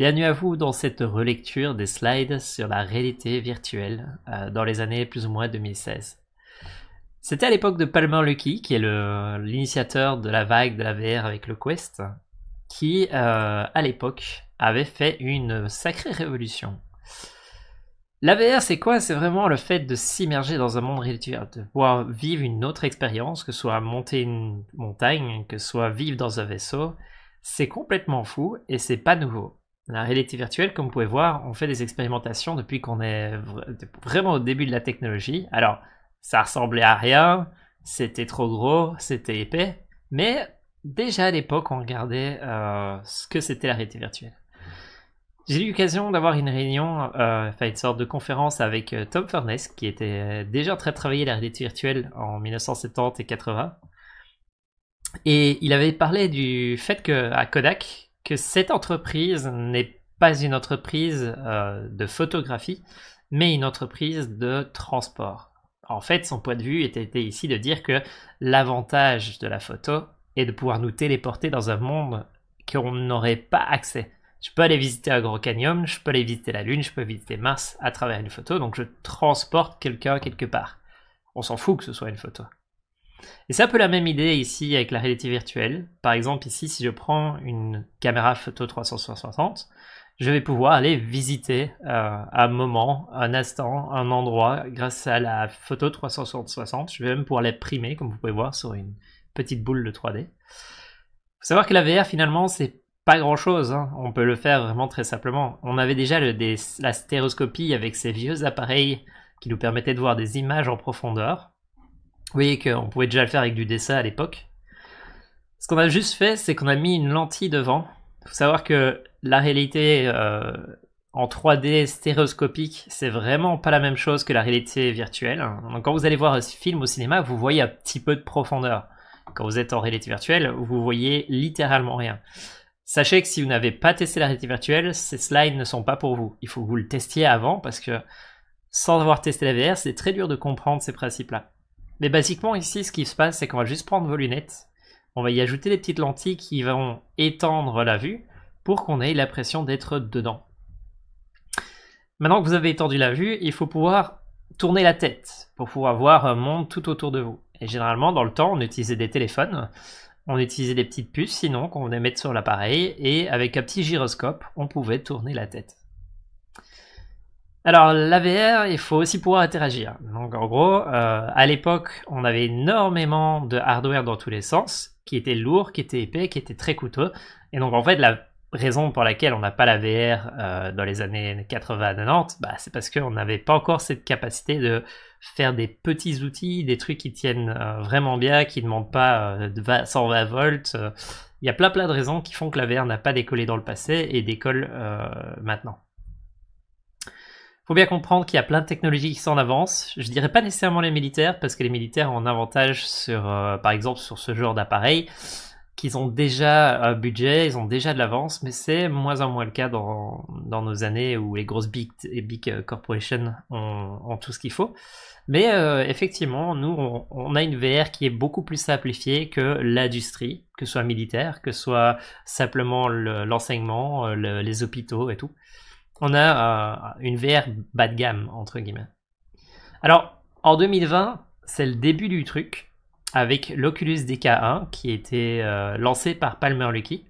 Bienvenue à vous dans cette relecture des slides sur la réalité virtuelle euh, dans les années plus ou moins 2016. C'était à l'époque de Palmer Lucky, qui est l'initiateur de la vague de la VR avec le Quest, qui euh, à l'époque avait fait une sacrée révolution. La VR, c'est quoi C'est vraiment le fait de s'immerger dans un monde virtuel, de pouvoir vivre une autre expérience, que ce soit monter une montagne, que ce soit vivre dans un vaisseau. C'est complètement fou et c'est pas nouveau. La réalité virtuelle, comme vous pouvez voir, on fait des expérimentations depuis qu'on est vraiment au début de la technologie. Alors, ça ressemblait à rien, c'était trop gros, c'était épais, mais déjà à l'époque, on regardait euh, ce que c'était la réalité virtuelle. J'ai eu l'occasion d'avoir une réunion, euh, enfin une sorte de conférence avec euh, Tom Furness, qui était déjà très travaillé la réalité virtuelle en 1970 et 80. Et il avait parlé du fait qu'à Kodak, cette entreprise n'est pas une entreprise euh, de photographie, mais une entreprise de transport. En fait, son point de vue était ici de dire que l'avantage de la photo est de pouvoir nous téléporter dans un monde qu'on n'aurait pas accès. Je peux aller visiter un grand canyon, je peux aller visiter la Lune, je peux visiter Mars à travers une photo, donc je transporte quelqu'un quelque part. On s'en fout que ce soit une photo. Et c'est un peu la même idée ici avec la réalité virtuelle. Par exemple, ici, si je prends une caméra photo 360, je vais pouvoir aller visiter euh, un moment, un instant, un endroit grâce à la photo 360. Je vais même pouvoir les primer, comme vous pouvez voir, sur une petite boule de 3D. Faut savoir que la VR, finalement, c'est pas grand chose. Hein. On peut le faire vraiment très simplement. On avait déjà la stéréoscopie avec ces vieux appareils qui nous permettaient de voir des images en profondeur. Vous voyez qu'on pouvait déjà le faire avec du dessin à l'époque. Ce qu'on a juste fait, c'est qu'on a mis une lentille devant. Il faut savoir que la réalité euh, en 3D stéréoscopique, c'est vraiment pas la même chose que la réalité virtuelle. quand vous allez voir ce film au cinéma, vous voyez un petit peu de profondeur. Quand vous êtes en réalité virtuelle, vous voyez littéralement rien. Sachez que si vous n'avez pas testé la réalité virtuelle, ces slides ne sont pas pour vous. Il faut que vous le testiez avant parce que sans avoir testé la VR, c'est très dur de comprendre ces principes-là. Mais basiquement, ici, ce qui se passe, c'est qu'on va juste prendre vos lunettes, on va y ajouter des petites lentilles qui vont étendre la vue pour qu'on ait l'impression d'être dedans. Maintenant que vous avez étendu la vue, il faut pouvoir tourner la tête pour pouvoir voir un monde tout autour de vous. Et généralement, dans le temps, on utilisait des téléphones, on utilisait des petites puces sinon qu'on venait mettre sur l'appareil et avec un petit gyroscope, on pouvait tourner la tête. Alors la VR, il faut aussi pouvoir interagir. Donc en gros, euh, à l'époque, on avait énormément de hardware dans tous les sens, qui était lourd, qui était épais, qui était très coûteux. Et donc en fait, la raison pour laquelle on n'a pas la VR euh, dans les années 80-90, bah, c'est parce qu'on n'avait pas encore cette capacité de faire des petits outils, des trucs qui tiennent euh, vraiment bien, qui ne demandent pas de 120 volts. Il y a plein plein de raisons qui font que la VR n'a pas décollé dans le passé et décolle maintenant faut bien comprendre qu'il y a plein de technologies qui s'en avancent. Je dirais pas nécessairement les militaires, parce que les militaires ont un avantage sur, euh, par exemple, sur ce genre d'appareil, qu'ils ont déjà un budget, ils ont déjà de l'avance, mais c'est moins en moins le cas dans, dans, nos années où les grosses big, big euh, corporations ont, tout ce qu'il faut. Mais euh, effectivement, nous, on, a une VR qui est beaucoup plus simplifiée que l'industrie, que ce soit militaire, que ce soit simplement l'enseignement, les hôpitaux et tout on a euh, une VR bas de gamme, entre guillemets. Alors, en 2020, c'est le début du truc avec l'Oculus DK1 qui était euh, lancé par Palmer Lucky.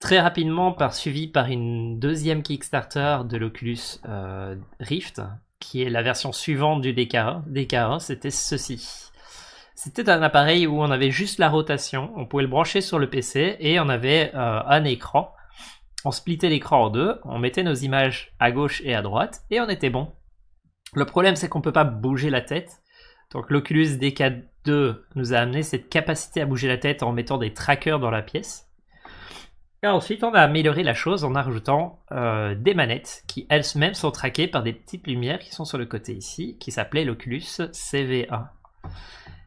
Très rapidement, par, suivi par une deuxième Kickstarter de l'Oculus euh, Rift, qui est la version suivante du DK1. DK1, c'était ceci. C'était un appareil où on avait juste la rotation, on pouvait le brancher sur le PC et on avait euh, un écran on splittait l'écran en deux, on mettait nos images à gauche et à droite, et on était bon. Le problème, c'est qu'on ne peut pas bouger la tête. Donc l'Oculus DK2 nous a amené cette capacité à bouger la tête en mettant des trackers dans la pièce. Et ensuite, on a amélioré la chose en ajoutant euh, des manettes qui elles-mêmes sont traquées par des petites lumières qui sont sur le côté ici, qui s'appelait l'Oculus CV1.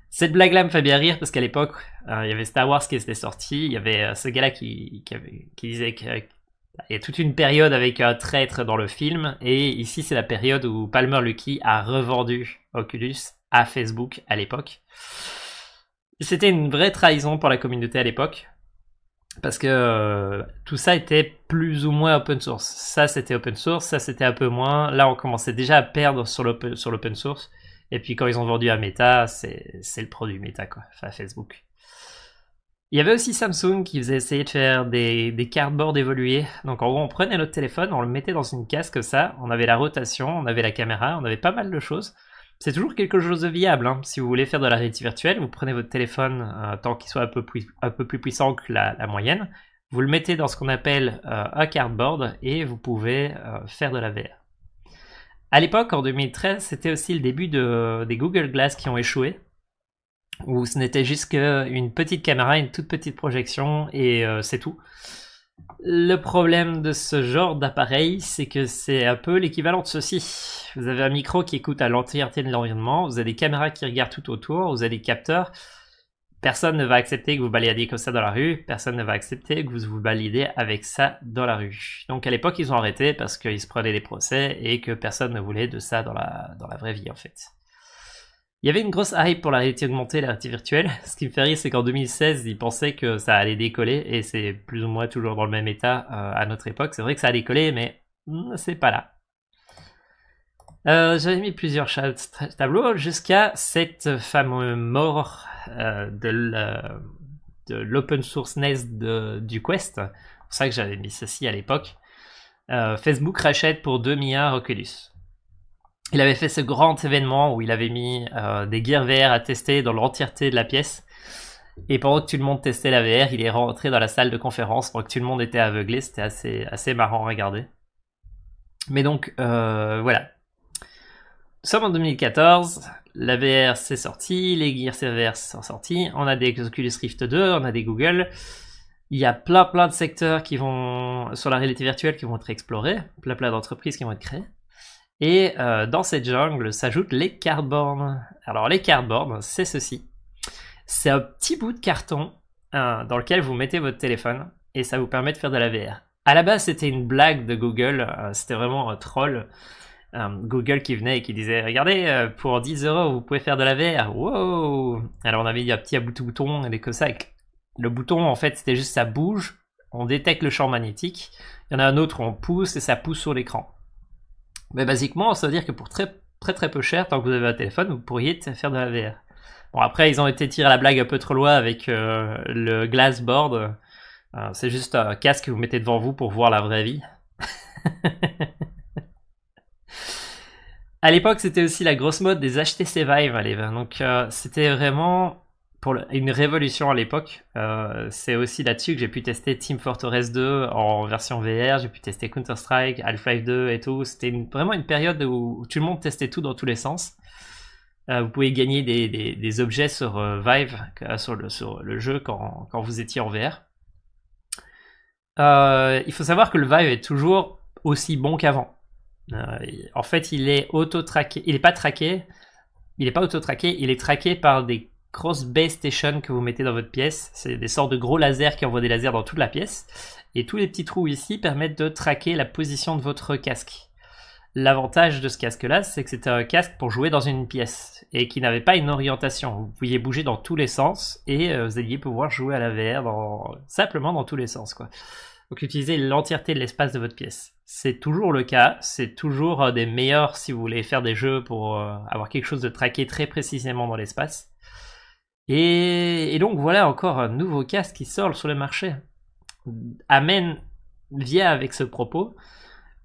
Cette blague-là me fait bien rire parce qu'à l'époque, euh, il y avait Star Wars qui était sorti, il y avait euh, ce gars-là qui, disait que il y a toute une période avec un traître dans le film, et ici c'est la période où Palmer Lucky a revendu Oculus à Facebook à l'époque. C'était une vraie trahison pour la communauté à l'époque, parce que euh, tout ça était plus ou moins open source. Ça c'était open source, ça c'était un peu moins. Là on commençait déjà à perdre sur l'open source, et puis quand ils ont vendu à Meta, c'est le produit Meta, quoi, enfin Facebook. Il y avait aussi Samsung qui faisait essayer de faire des, des cardboards évolués. Donc en gros, on prenait notre téléphone, on le mettait dans une case comme ça, on avait la rotation, on avait la caméra, on avait pas mal de choses. C'est toujours quelque chose de viable. Hein. Si vous voulez faire de la réalité virtuelle, vous prenez votre téléphone euh, tant qu'il soit un peu plus, un peu plus puissant que la, moyenne, vous le mettez dans ce qu'on appelle euh, un cardboard et vous pouvez euh, faire de la VR. À l'époque, en 2013, c'était aussi le début des Google Glass qui ont échoué où ce n'était juste qu'une petite caméra, une toute petite projection, et euh, c'est tout. Le problème de ce genre d'appareil, c'est que c'est un peu l'équivalent de ceci. Vous avez un micro qui écoute à l'entièreté de l'environnement, vous avez des caméras qui regardent tout autour, vous avez des capteurs. Personne ne va accepter que vous baladiez comme ça dans la rue, personne ne va accepter que vous vous balayez avec ça dans la rue. Donc à l'époque, ils ont arrêté parce qu'ils se prenaient des procès et que personne ne voulait de ça dans la, dans la vraie vie en fait. Il y avait une grosse hype pour la réalité augmentée la réalité virtuelle. Ce qui me fait rire, c'est qu'en 2016, ils pensaient que ça allait décoller, et c'est plus ou moins toujours dans le même état euh, à notre époque. C'est vrai que ça a décollé, mais hmm, c'est pas là. Euh, j'avais mis plusieurs tableaux jusqu'à cette fameuse mort euh, de l'open source NES du Quest. C'est pour ça que j'avais mis ceci à l'époque. Facebook rachète pour 2 milliards Oculus il avait fait ce grand événement où il avait mis euh, des gears VR à tester dans l'entièreté de la pièce. Et pendant que tout le monde testait la VR, il est rentré dans la salle de conférence pendant que tout le monde était aveuglé. C'était assez, assez marrant à regarder. Mais donc, euh, voilà. Nous sommes en 2014. La VR s'est sortie, les Gears VR sont sortis, on a des Oculus Rift 2, on a des Google. Il y a plein plein de secteurs qui vont sur la réalité virtuelle qui vont être explorés, plein plein d'entreprises qui vont être créées. Et euh, dans cette jungle s'ajoutent les cardboards. Alors les cardboards, c'est ceci. C'est un petit bout de carton euh, dans lequel vous mettez votre téléphone et ça vous permet de faire de la VR. À la base, c'était une blague de Google, euh, c'était vraiment un troll. Google qui venait et qui disait Regardez, pour 10 euros, vous pouvez faire de la VR. Wow Alors on avait dit un petit bout de bouton, et est ça. Le bouton, en fait, c'était juste ça bouge, on détecte le champ magnétique. Il y en a un autre où on pousse et ça pousse sur l'écran. Mais basiquement, ça veut dire que pour très très très peu cher, tant que vous avez un téléphone, vous pourriez faire de la VR. Bon, après, ils ont été tirés la blague un peu trop loin avec euh, le Glassboard. Euh, c'est juste un casque que vous mettez devant vous pour voir la vraie vie. à l'époque, c'était aussi la grosse mode des HTC Vive ben, Donc, euh, c'était vraiment pour une révolution à l'époque. Euh, c'est aussi là-dessus que j'ai pu tester Team Fortress 2 en version VR, j'ai pu tester Counter-Strike, Half-Life 2 et tout. C'était vraiment une période où tout le monde testait tout dans tous les sens. Euh, vous pouvez gagner des, objets sur euh, Vive, sur le, le jeu quand, vous étiez en VR. il faut savoir que le Vive est toujours aussi bon qu'avant. en fait, il est auto-traqué, il n'est pas traqué, il n'est pas auto-traqué, il est traqué par des cross bay station que vous mettez dans votre pièce. C'est des sortes de gros lasers qui envoient des lasers dans toute la pièce. Et tous les petits trous ici permettent de traquer la position de votre casque. L'avantage de ce casque-là, c'est que c'est un casque pour jouer dans une pièce et qui n'avait pas une orientation. Vous pouviez bouger dans tous les sens et euh, vous alliez pouvoir jouer à la VR simplement dans tous les sens. Quoi. Donc utilisez l'entièreté de l'espace de votre pièce. C'est toujours le cas, c'est toujours euh, des meilleurs si vous voulez faire des jeux pour euh, avoir quelque chose de traqué très précisément dans l'espace. Et, donc voilà encore un nouveau casque qui sort sur le marché. Amène, via avec ce propos,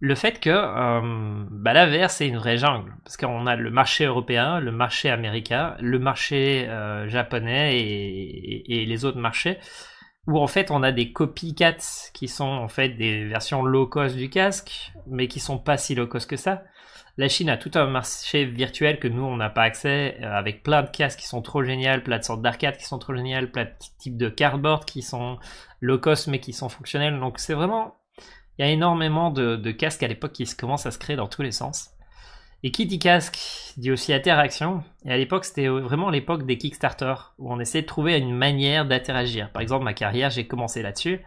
le fait que euh, bah, la c'est une vraie jungle. Parce qu'on a le marché européen, le marché américain, le marché euh, japonais et, les autres marchés. Où en fait on a des copycats qui sont en fait des versions low cost du casque, mais qui sont pas si low cost que ça la Chine a tout un marché virtuel que nous, on n'a pas accès, euh, avec plein de casques qui sont trop géniales, plein de sortes d'arcades qui sont trop géniales, plein de types de cardboard qui sont low cost mais qui sont fonctionnels. Donc c'est vraiment... Il y a énormément de, casques à l'époque qui commencent à se créer dans tous les sens. Et qui dit casque dit aussi interaction. Et à l'époque, c'était vraiment l'époque des Kickstarter, où on essayait de trouver une manière d'interagir. Par exemple, ma carrière, j'ai commencé là-dessus.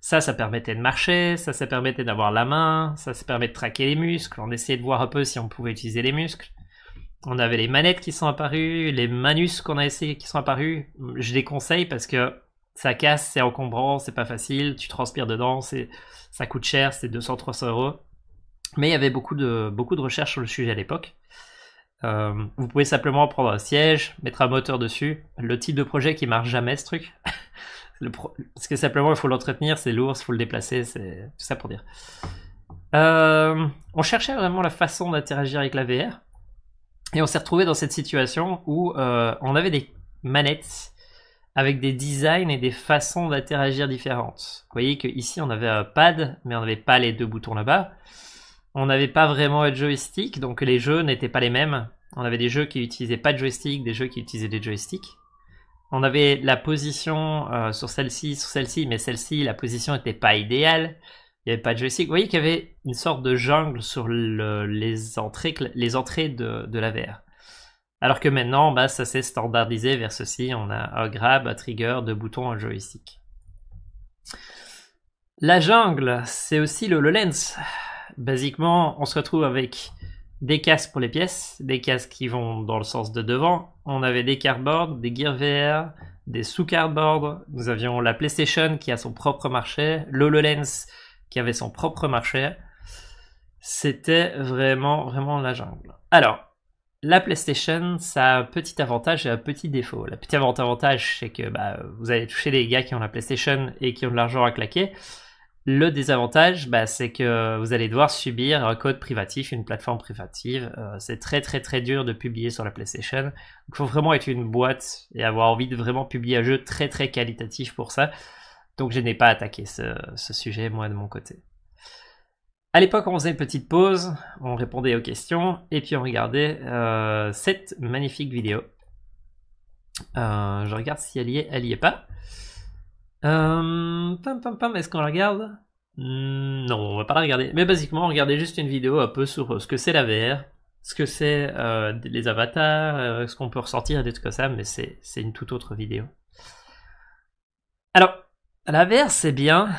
Ça, ça permettait de marcher, ça, ça permettait d'avoir la main, ça, ça permet de traquer les muscles. On essayait de voir un peu si on pouvait utiliser les muscles. On avait les manettes qui sont apparues, les manus qu'on a essayé qui sont apparus. Je les conseille parce que ça casse, c'est encombrant, c'est pas facile, tu transpires dedans, ça coûte cher, c'est 200-300 euros. Mais il y avait beaucoup de, beaucoup de recherches sur le sujet à l'époque. Euh, vous pouvez simplement prendre un siège, mettre un moteur dessus. Le type de projet qui marche jamais, ce truc. Parce que simplement, il faut l'entretenir, c'est lourd, il faut le déplacer, c'est tout ça pour dire. Euh, on cherchait vraiment la façon d'interagir avec la VR. Et on s'est retrouvé dans cette situation où euh, on avait des manettes avec des designs et des façons d'interagir différentes. Vous voyez qu'ici, on avait un pad, mais on n'avait pas les deux boutons là-bas. On n'avait pas vraiment un joystick, donc les jeux n'étaient pas les mêmes. On avait des jeux qui n'utilisaient pas de joystick, des jeux qui utilisaient des joysticks on avait la position euh, sur celle-ci, sur celle-ci, mais celle-ci, la position n'était pas idéale. Il n'y avait pas de joystick. Vous voyez qu'il y avait une sorte de jungle sur les entrées, les entrées de, de, la VR. Alors que maintenant, bah, ça s'est standardisé vers ceci. On a un grab, un trigger, deux boutons, un joystick. La jungle, c'est aussi le lens Basiquement, on se retrouve avec des casques pour les pièces, des casques qui vont dans le sens de devant. On avait des cardboard, des gears VR, des sous-cardboard. Nous avions la PlayStation qui a son propre marché, l'HoloLens qui avait son propre marché. C'était vraiment, vraiment la jungle. Alors, la PlayStation, ça a un petit avantage et un petit défaut. Le petit avantage, c'est que bah, vous allez toucher les gars qui ont la PlayStation et qui ont de l'argent à claquer. Le désavantage, bah, c'est que vous allez devoir subir un code privatif, une plateforme privative. Euh, c'est très très très dur de publier sur la PlayStation. Il faut vraiment être une boîte et avoir envie de vraiment publier un jeu très très qualitatif pour ça. Donc je n'ai pas attaqué ce, sujet moi de mon côté. À l'époque, on faisait une petite pause, on répondait aux questions et puis on regardait euh, cette magnifique vidéo. Euh, je regarde si elle y est, elle y est pas. Euh, pam pam pam, est-ce qu'on la regarde hmm, Non, on va pas la regarder. Mais basiquement, regardez juste une vidéo un peu sur euh, ce que c'est la VR, ce que c'est euh, les avatars, ce qu'on peut ressortir et des trucs comme ça, mais c'est une toute autre vidéo. Alors, la VR c'est bien,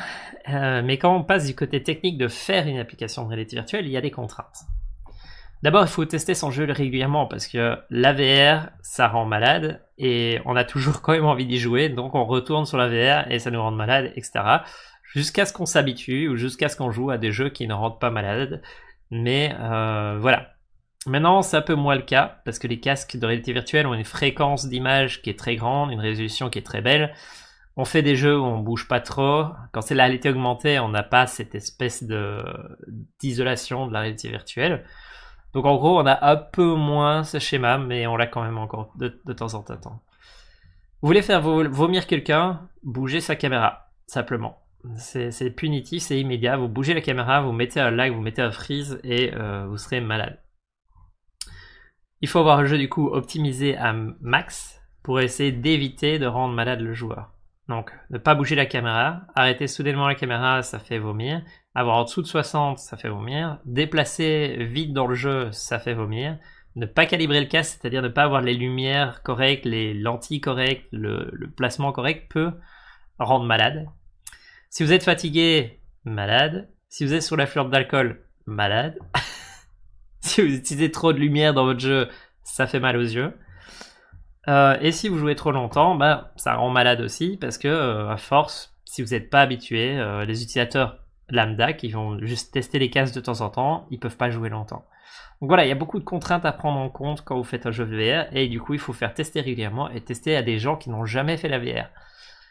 mais quand on passe du côté technique de faire une application de réalité virtuelle, il y a des contraintes. D'abord, il faut tester son jeu régulièrement parce que la VR, ça rend malade et on a toujours quand même envie d'y jouer, donc on retourne sur la VR et ça nous rend malade, etc. Jusqu'à ce qu'on s'habitue ou jusqu'à ce qu'on joue à des jeux qui ne rendent pas malade. Mais euh, voilà. Maintenant, c'est un peu moins le cas parce que les casques de réalité virtuelle ont une fréquence d'image qui est très grande, une résolution qui est très belle. On fait des jeux où on bouge pas trop. Quand c'est la réalité augmentée, on n'a pas cette espèce de d'isolation de la réalité virtuelle. Donc en gros, on a un peu moins ce schéma, mais on l'a quand même encore de, temps en temps. Vous voulez faire vomir quelqu'un, bougez sa caméra, simplement. C'est punitif, c'est immédiat. Vous bougez la caméra, vous mettez un lag, vous mettez un freeze et euh, vous serez malade. Il faut avoir le jeu du coup optimisé à max pour essayer d'éviter de rendre malade le joueur. Donc, ne pas bouger la caméra, arrêter soudainement la caméra, ça fait vomir. Avoir en dessous de 60, ça fait vomir. Déplacer vite dans le jeu, ça fait vomir. Ne pas calibrer le casque, c'est-à-dire ne pas avoir les lumières correctes, les lentilles correctes, le, placement correct, peut rendre malade. Si vous êtes fatigué, malade. Si vous êtes sur la fleur d'alcool, malade. si vous utilisez trop de lumière dans votre jeu, ça fait mal aux yeux. Euh, et si vous jouez trop longtemps, bah, ça rend malade aussi, parce que euh, à force, si vous n'êtes pas habitué, euh, les utilisateurs lambda qui vont juste tester les cases de temps en temps, ils peuvent pas jouer longtemps. Donc voilà, il y a beaucoup de contraintes à prendre en compte quand vous faites un jeu de VR et du coup il faut faire tester régulièrement et tester à des gens qui n'ont jamais fait la VR.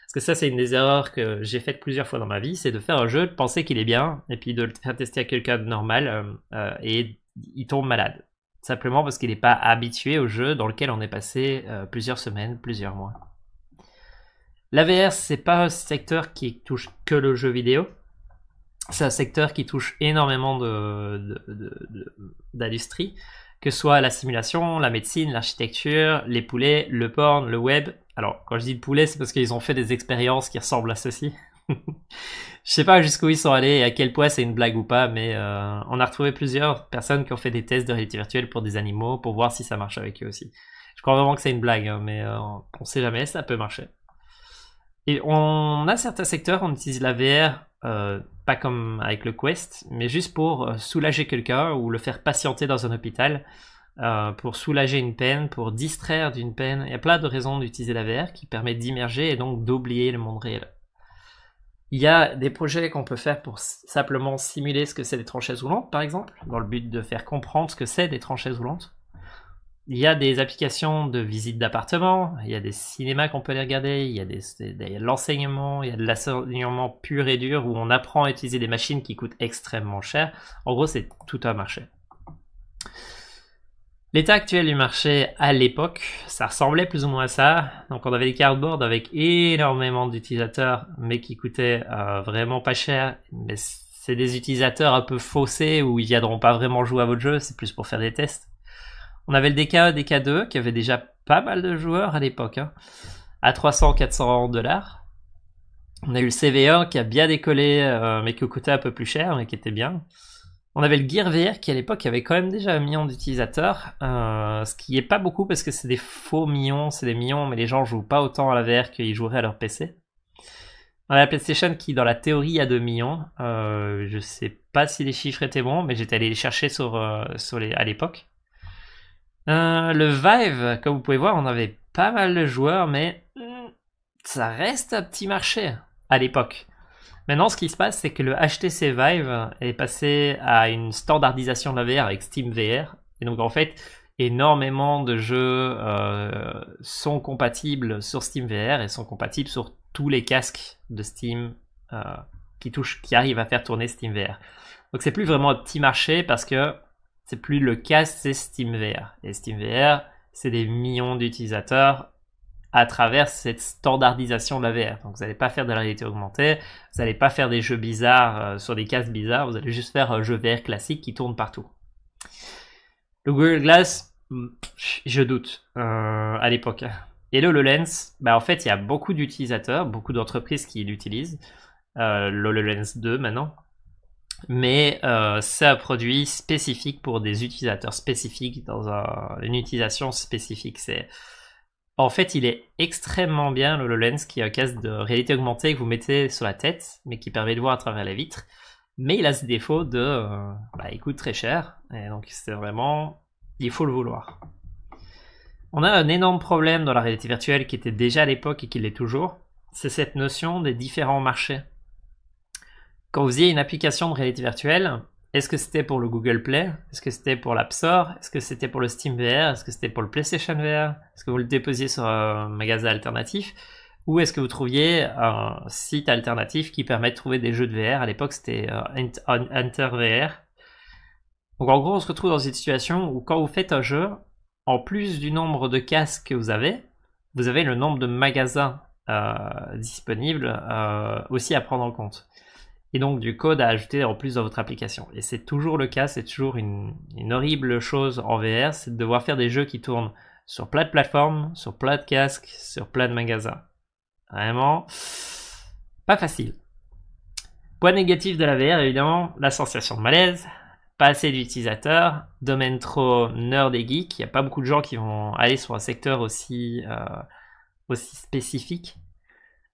Parce que ça c'est une des erreurs que j'ai faites plusieurs fois dans ma vie, c'est de faire un jeu, de penser qu'il est bien et puis de le faire tester à quelqu'un de normal euh, euh, et il tombe malade. Simplement parce qu'il n'est pas habitué au jeu dans lequel on est passé euh, plusieurs semaines, plusieurs mois. La VR, c'est pas un secteur qui touche que le jeu vidéo, c'est un secteur qui touche énormément d'industries, de, de, que ce soit la simulation, la médecine, l'architecture, les poulets, le porn, le web. Alors, quand je dis poulets, poulet, c'est parce qu'ils ont fait des expériences qui ressemblent à ceci. je sais pas jusqu'où ils sont allés et à quel point c'est une blague ou pas, mais euh, on a retrouvé plusieurs personnes qui ont fait des tests de réalité virtuelle pour des animaux pour voir si ça marche avec eux aussi. Je crois vraiment que c'est une blague, hein, mais on euh, on sait jamais, ça peut marcher. Et on a certains secteurs, on utilise la VR. Euh, pas comme avec le Quest, mais juste pour euh, soulager quelqu'un ou le faire patienter dans un hôpital, euh, pour soulager une peine, pour distraire d'une peine. Il y a plein de raisons d'utiliser la VR qui permet d'immerger et donc d'oublier le monde réel. Il y a des projets qu'on peut faire pour simplement simuler ce que c'est des tranchées roulantes, par exemple, dans le but de faire comprendre ce que c'est des tranchées roulantes il y a des applications de visite d'appartements, il y a des cinémas qu'on peut aller regarder, il y a, de l'enseignement, il y a de l'enseignement pur et dur où on apprend à utiliser des machines qui coûtent extrêmement cher. En gros, c'est tout un marché. L'état actuel du marché à l'époque, ça ressemblait plus ou moins à ça. Donc on avait des cardboards avec énormément d'utilisateurs, mais qui coûtaient euh, vraiment pas cher. Mais c'est des utilisateurs un peu faussés où ils viendront pas vraiment jouer à votre jeu, c'est plus pour faire des tests. On avait le DK1, DK2 qui avait déjà pas mal de joueurs à l'époque, hein. à 300-400 dollars. On a eu le CV1 qui a bien décollé, euh, mais qui coûtait un peu plus cher, mais qui était bien. On avait le Gear VR qui à l'époque avait quand même déjà un million d'utilisateurs, euh, ce qui est pas beaucoup parce que c'est des faux millions, c'est des millions, mais les gens jouent pas autant à la VR qu'ils joueraient à leur PC. On a la PlayStation qui dans la théorie a 2 millions, euh, je sais pas si les chiffres étaient bons, mais j'étais allé les chercher sur, à l'époque. Euh, le Vive, comme vous pouvez voir, on avait pas mal de joueurs, mais hmm, ça reste un petit marché à l'époque. Maintenant, ce qui se passe, c'est que le HTC Vive est passé à une standardisation de la VR avec Steam VR. Et donc, en fait, énormément de jeux euh, sont compatibles sur Steam VR et sont compatibles sur tous les casques de Steam euh, qui, touchent, qui arrivent à faire tourner Steam VR. Donc, c'est plus vraiment un petit marché parce que c'est plus le cas, c'est SteamVR. Et SteamVR, c'est des millions d'utilisateurs à travers cette standardisation de la VR. Donc vous n'allez pas faire de la réalité augmentée, vous n'allez pas faire des jeux bizarres euh, sur des cases bizarres, vous allez juste faire un euh, jeu VR classique qui tourne partout. Le Google Glass, hmm, je doute euh, à l'époque. Et le HoloLens, bah, en fait il y a beaucoup d'utilisateurs, beaucoup d'entreprises qui l'utilisent. Le lens 2 maintenant, mais euh, c'est un produit spécifique pour des utilisateurs spécifiques dans une utilisation spécifique. C'est en fait, il est extrêmement bien le lens qui est un casque de réalité augmentée que vous mettez sur la tête, mais qui permet de voir à travers la vitre. Mais il a ce défaut de, euh, bah, il coûte très cher, et donc c'est vraiment, il faut le vouloir. On a un énorme problème dans la réalité virtuelle qui était déjà à l'époque et qui l'est toujours, c'est cette notion des différents marchés. Quand vous faisiez une application de réalité virtuelle, est-ce que c'était pour le Google Play Est-ce que c'était pour l'App Store Est-ce que c'était pour le Steam VR Est-ce que c'était pour le PlayStation VR Est-ce que vous le déposiez sur un magasin alternatif Ou est-ce que vous trouviez un site alternatif qui permet de trouver des jeux de VR À l'époque, c'était euh, euh, Enter VR. Donc en gros, on se retrouve dans une situation où quand vous faites un jeu, en plus du nombre de casques que vous avez, vous avez le nombre de magasins euh, disponibles aussi à prendre en compte et donc du code à ajouter en plus dans votre application. Et c'est toujours le cas, c'est toujours une, horrible chose en VR, c'est de devoir faire des jeux qui tournent sur plein de plateformes, sur plein de casques, sur plein de magasins. Vraiment, pas facile. Point négatif de la VR, évidemment, la sensation de malaise, pas assez d'utilisateurs, domaine trop nerd et geek, il n'y a pas beaucoup de gens qui vont aller sur un secteur aussi, euh, aussi spécifique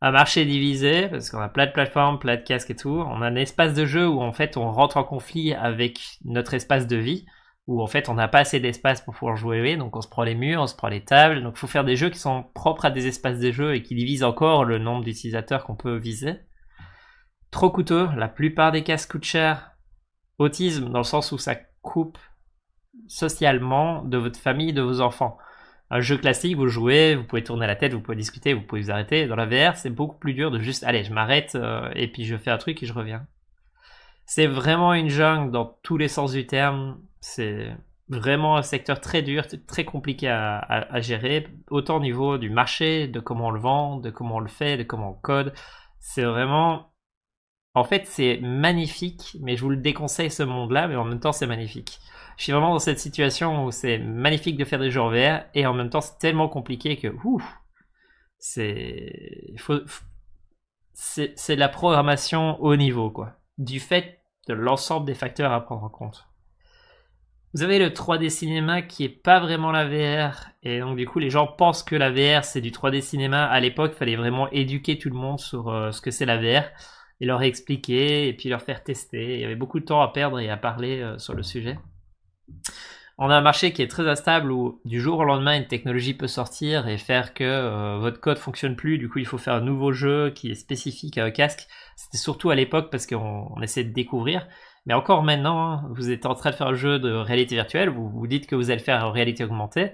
un marché divisé, parce qu'on a plein de plateformes, plein de casques et tout. On a un espace de jeu où en fait on rentre en conflit avec notre espace de vie, où en fait on n'a pas assez d'espace pour pouvoir jouer, donc on se prend les murs, on se prend les tables. Donc il faut faire des jeux qui sont propres à des espaces de jeu et qui divisent encore le nombre d'utilisateurs qu'on peut viser. Trop coûteux, la plupart des casques coûtent cher. Autisme, dans le sens où ça coupe socialement de votre famille, de vos enfants un jeu classique, vous jouez, vous pouvez tourner la tête, vous pouvez discuter, vous pouvez vous arrêter. Dans la VR, c'est beaucoup plus dur de juste, allez, je m'arrête euh, et puis je fais un truc et je reviens. C'est vraiment une jungle dans tous les sens du terme. C'est vraiment un secteur très dur, très compliqué à, à, gérer, autant au niveau du marché, de comment on le vend, de comment on le fait, de comment on code. C'est vraiment en fait, c'est magnifique, mais je vous le déconseille ce monde-là, mais en même temps, c'est magnifique. Je suis vraiment dans cette situation où c'est magnifique de faire des jeux en VR, et en même temps, c'est tellement compliqué que, c'est. C'est de la programmation haut niveau, quoi. Du fait de l'ensemble des facteurs à prendre en compte. Vous avez le 3D cinéma qui est pas vraiment la VR et donc du coup les gens pensent que la VR c'est du 3D cinéma. À l'époque, il fallait vraiment éduquer tout le monde sur euh, ce que c'est la VR et leur expliquer et puis leur faire tester. Il y avait beaucoup de temps à perdre et à parler euh, sur le sujet. On a un marché qui est très instable où du jour au lendemain une technologie peut sortir et faire que euh, votre code fonctionne plus. Du coup, il faut faire un nouveau jeu qui est spécifique à un casque. C'était surtout à l'époque parce qu'on essayait de découvrir. Mais encore maintenant, hein, vous êtes en train de faire un jeu de réalité virtuelle. Vous vous dites que vous allez faire en réalité augmentée.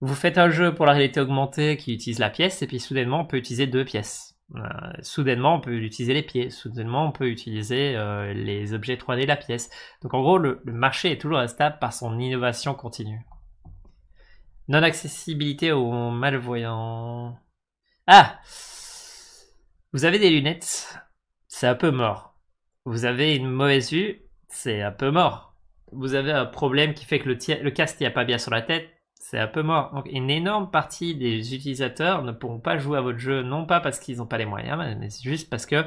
Vous faites un jeu pour la réalité augmentée qui utilise la pièce et puis soudainement on peut utiliser deux pièces. Euh, soudainement, on peut utiliser les pieds. Soudainement, on peut utiliser euh, les objets 3D de la pièce. Donc, en gros, le, marché est toujours instable par son innovation continue. Non-accessibilité aux malvoyants. Ah Vous avez des lunettes, c'est un peu mort. Vous avez une mauvaise vue, c'est un peu mort. Vous avez un problème qui fait que le, le casque n'y a pas bien sur la tête, c'est un peu mort. Donc, une énorme partie des utilisateurs ne pourront pas jouer à votre jeu, non pas parce qu'ils n'ont pas les moyens, mais juste parce que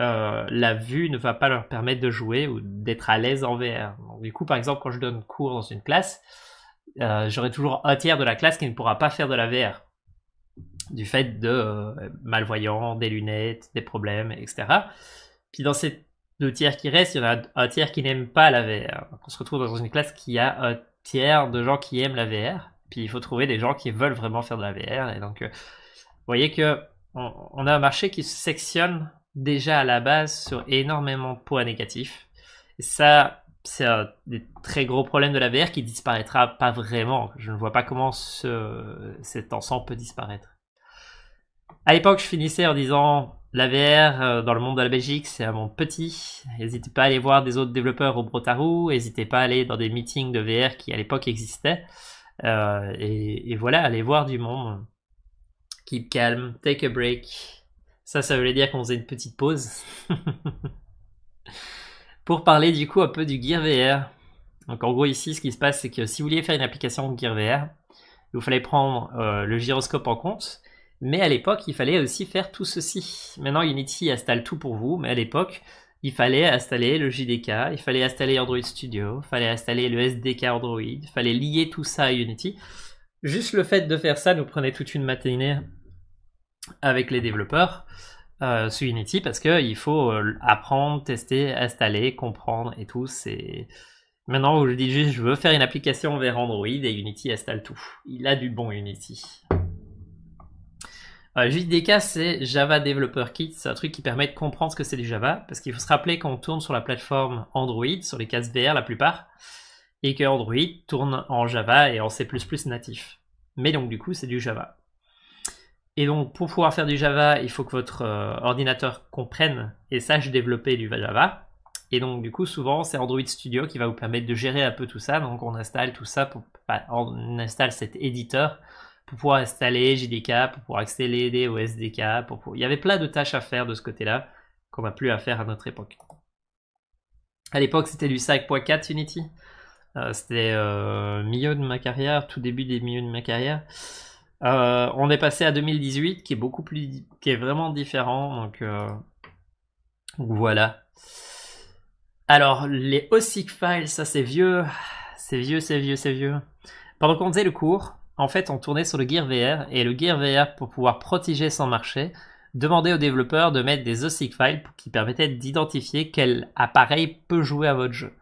euh, la vue ne va pas leur permettre de jouer ou d'être à l'aise en VR. du coup, par exemple, quand je donne cours dans une classe, euh, j'aurai toujours un tiers de la classe qui ne pourra pas faire de la VR. Du fait de euh, malvoyants, des lunettes, des problèmes, etc. Puis dans ces deux tiers qui restent, il y en a un tiers qui n'aime pas la VR. on se retrouve dans une classe qui a un de gens qui aiment la VR. Puis il faut trouver des gens qui veulent vraiment faire de la VR. Et donc, euh, vous voyez que on, a un marché qui se sectionne déjà à la base sur énormément de poids négatifs. Et ça, c'est un des très gros problèmes de la VR qui disparaîtra pas vraiment. Je ne vois pas comment ce, cet ensemble peut disparaître. À l'époque, je finissais en disant la VR euh, dans le monde de la Belgique, c'est un monde petit. N'hésitez pas à aller voir des autres développeurs au Brotarou. N'hésitez pas à aller dans des meetings de VR qui à l'époque existaient. Euh, et, voilà, allez voir du monde. Keep calm, take a break. Ça, ça voulait dire qu'on faisait une petite pause. Pour parler du coup un peu du Gear VR. Donc en gros ici, ce qui se passe, c'est que si vous vouliez faire une application de Gear VR, vous fallait prendre euh, le gyroscope en compte mais à l'époque, il fallait aussi faire tout ceci. Maintenant, Unity installe tout pour vous, mais à l'époque, il fallait installer le JDK, il fallait installer Android Studio, il fallait installer le SDK Android, il fallait lier tout ça à Unity. Juste le fait de faire ça nous prenait toute une matinée avec les développeurs euh, sur Unity parce qu'il faut euh, apprendre, tester, installer, comprendre et tout. C'est... Maintenant, je dis juste, je veux faire une application vers Android et Unity installe tout. Il a du bon Unity des euh, JDK, c'est Java Developer Kit. C'est un truc qui permet de comprendre ce que c'est du Java. Parce qu'il faut se rappeler qu'on tourne sur la plateforme Android, sur les cases VR la plupart, et que Android tourne en Java et en C++ natif. Mais donc, du coup, c'est du Java. Et donc, pour pouvoir faire du Java, il faut que votre euh, ordinateur comprenne et sache développer du Java. Et donc, du coup, souvent, c'est Android Studio qui va vous permettre de gérer un peu tout ça. Donc, on installe tout ça, pour, bah, on installe cet éditeur pour pouvoir installer JDK, pour pouvoir accélérer OSDK. Pour, Il y avait plein de tâches à faire de ce côté-là qu'on n'a plus à faire à notre époque. À l'époque, c'était du 5.4 Unity. Euh, c'était euh, milieu de ma carrière, tout début des milieux de ma carrière. Euh, on est passé à 2018, qui est beaucoup plus, qui est vraiment différent. Donc, voilà. Alors, les OSIC files, ça c'est vieux, c'est vieux, c'est vieux, c'est vieux. Pendant qu'on faisait le cours, en fait, on tournait sur le Gear VR et le Gear VR, pour pouvoir protéger son marché, demandait aux développeurs de mettre des OSIG files qui permettaient d'identifier quel appareil peut jouer à votre jeu.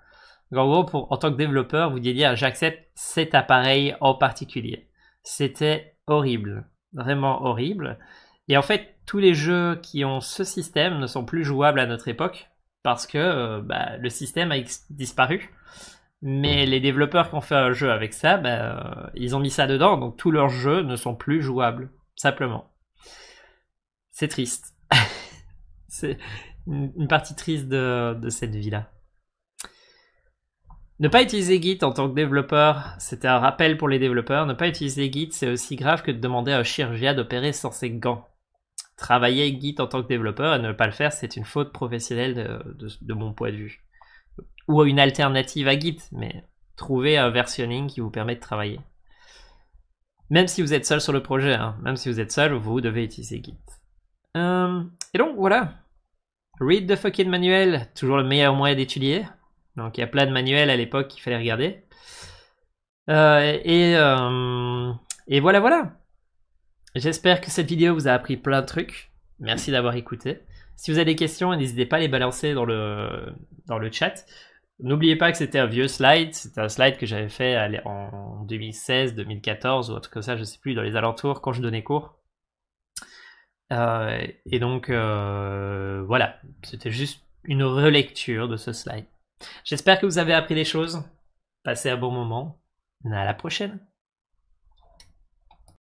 en gros, en tant que développeur, vous deviez dire ah, j'accepte cet appareil en particulier. C'était horrible, vraiment horrible. Et en fait, tous les jeux qui ont ce système ne sont plus jouables à notre époque parce que euh, bah, le système a disparu. Mais les développeurs qui ont fait un jeu avec ça, bah, euh, ils ont mis ça dedans, donc tous leurs jeux ne sont plus jouables, simplement. C'est triste. C'est une partie triste de, cette vie-là. Ne pas utiliser Git en tant que développeur, c'était un rappel pour les développeurs. Ne pas utiliser Git, c'est aussi grave que de demander à un chirurgien d'opérer sans ses gants. Travailler avec Git en tant que développeur et ne pas le faire, c'est une faute professionnelle de mon point de vue ou une alternative à Git, mais trouvez un versionning qui vous permet de travailler. Même si vous êtes seul sur le projet, hein, même si vous êtes seul, vous devez utiliser Git. Euh, et donc voilà, read the fucking manuel, toujours le meilleur moyen d'étudier. Donc il y a plein de manuels à l'époque qu'il fallait regarder. Euh, et, euh, et voilà, voilà. J'espère que cette vidéo vous a appris plein de trucs. Merci d'avoir écouté. Si vous avez des questions, n'hésitez pas à les balancer dans le, dans le chat. N'oubliez pas que c'était un vieux slide, c'était un slide que j'avais fait en 2016, 2014 ou autre truc ça, je sais plus, dans les alentours quand je donnais cours. Euh, et donc euh, voilà, c'était juste une relecture de ce slide. J'espère que vous avez appris des choses. Passez un bon moment. À la prochaine.